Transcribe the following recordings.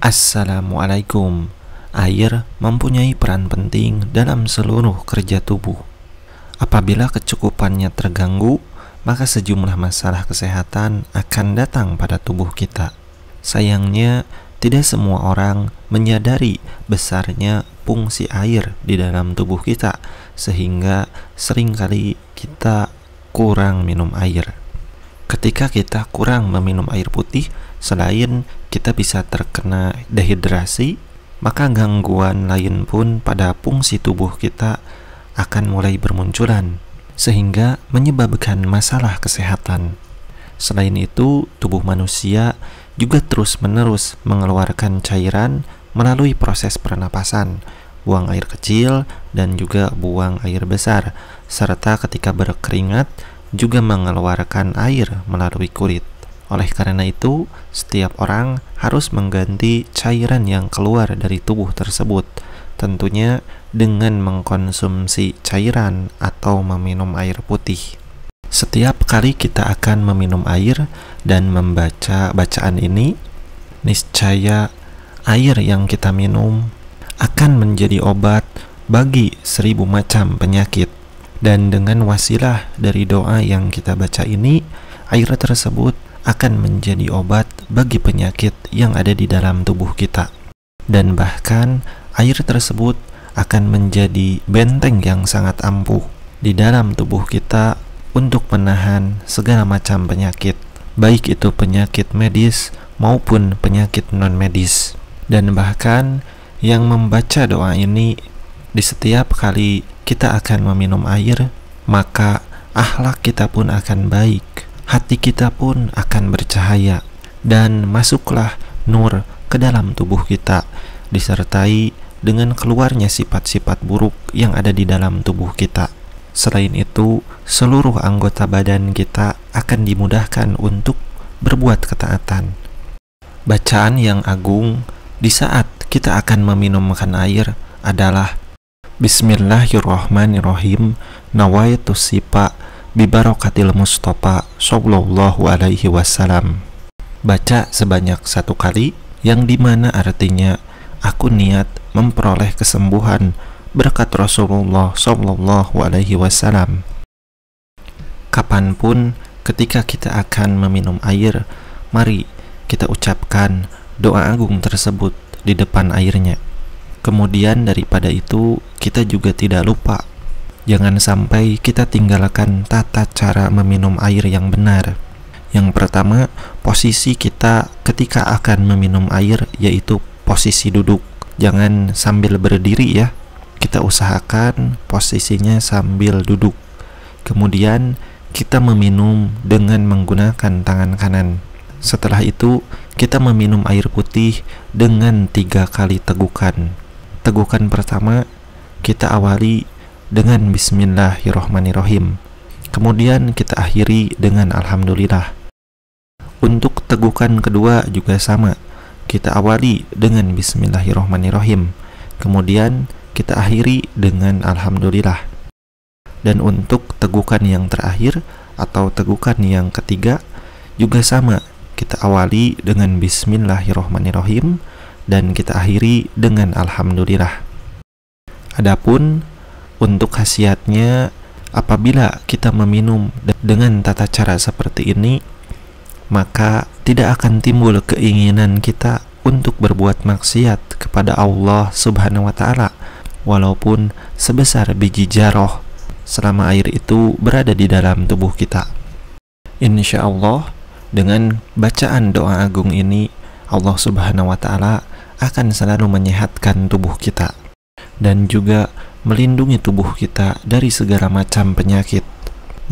Assalamualaikum. Air mempunyai peran penting dalam seluruh kerja tubuh. Apabila kecukupannya terganggu, maka sejumlah masalah kesehatan akan datang pada tubuh kita. Sayangnya, tidak semua orang menyadari besarnya fungsi air di dalam tubuh kita, sehingga seringkali kita kurang minum air ketika kita kurang meminum air putih, selain kita bisa terkena dehidrasi, maka gangguan lain pun pada fungsi tubuh kita akan mulai bermunculan, sehingga menyebabkan masalah kesehatan. Selain itu, tubuh manusia juga terus-menerus mengeluarkan cairan melalui proses pernapasan, buang air kecil, dan juga buang air besar, serta ketika berkeringat juga mengeluarkan air melalui kulit. Oleh karena itu, setiap orang harus mengganti cairan yang keluar dari tubuh tersebut, tentunya dengan mengkonsumsi cairan atau meminum air putih. Setiap kali kita akan meminum air dan membaca bacaan ini, niscaya air yang kita minum akan menjadi obat bagi seribu macam penyakit dan dengan wasilah dari doa yang kita baca ini air tersebut akan menjadi obat bagi penyakit yang ada di dalam tubuh kita dan bahkan air tersebut akan menjadi benteng yang sangat ampuh di dalam tubuh kita untuk menahan segala macam penyakit baik itu penyakit medis maupun penyakit non medis dan bahkan yang membaca doa ini di setiap kali kita akan meminum air, maka akhlak kita pun akan baik, hati kita pun akan bercahaya, dan masuklah nur ke dalam tubuh kita, disertai dengan keluarnya sifat-sifat buruk yang ada di dalam tubuh kita. Selain itu, seluruh anggota badan kita akan dimudahkan untuk berbuat ketaatan. Bacaan yang agung di saat kita akan meminumkan air adalah Bismillahirrahmanirrahim Nawaitu sipa Bibarokatil Mustafa Sallallahu alaihi wasallam Baca sebanyak satu kali Yang dimana artinya Aku niat memperoleh kesembuhan Berkat Rasulullah Sallallahu alaihi wasallam Kapanpun ketika kita akan meminum air Mari kita ucapkan doa agung tersebut di depan airnya Kemudian daripada itu, kita juga tidak lupa. Jangan sampai kita tinggalkan tata cara meminum air yang benar. Yang pertama, posisi kita ketika akan meminum air yaitu posisi duduk. Jangan sambil berdiri ya. Kita usahakan posisinya sambil duduk. Kemudian kita meminum dengan menggunakan tangan kanan. Setelah itu, kita meminum air putih dengan tiga kali tegukan teguhkan pertama kita awali dengan bismillahirrohmanirrohim kemudian kita akhiri dengan alhamdulillah untuk teguhkan kedua juga sama kita awali dengan bismillahirrohmanirrohim kemudian kita akhiri dengan alhamdulillah dan untuk tegukan yang terakhir atau tegukan yang ketiga juga sama kita awali dengan bismillahirrohmanirrohim dan kita akhiri dengan alhamdulillah. Adapun untuk khasiatnya apabila kita meminum dengan tata cara seperti ini maka tidak akan timbul keinginan kita untuk berbuat maksiat kepada Allah Subhanahu wa taala walaupun sebesar biji jaroh selama air itu berada di dalam tubuh kita. Insya Allah dengan bacaan doa agung ini Allah Subhanahu wa taala akan selalu menyehatkan tubuh kita dan juga melindungi tubuh kita dari segala macam penyakit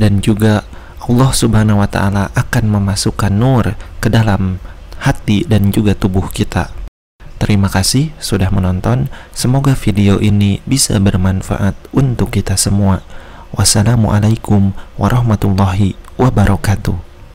dan juga Allah Subhanahu wa taala akan memasukkan nur ke dalam hati dan juga tubuh kita. Terima kasih sudah menonton. Semoga video ini bisa bermanfaat untuk kita semua. Wassalamualaikum warahmatullahi wabarakatuh.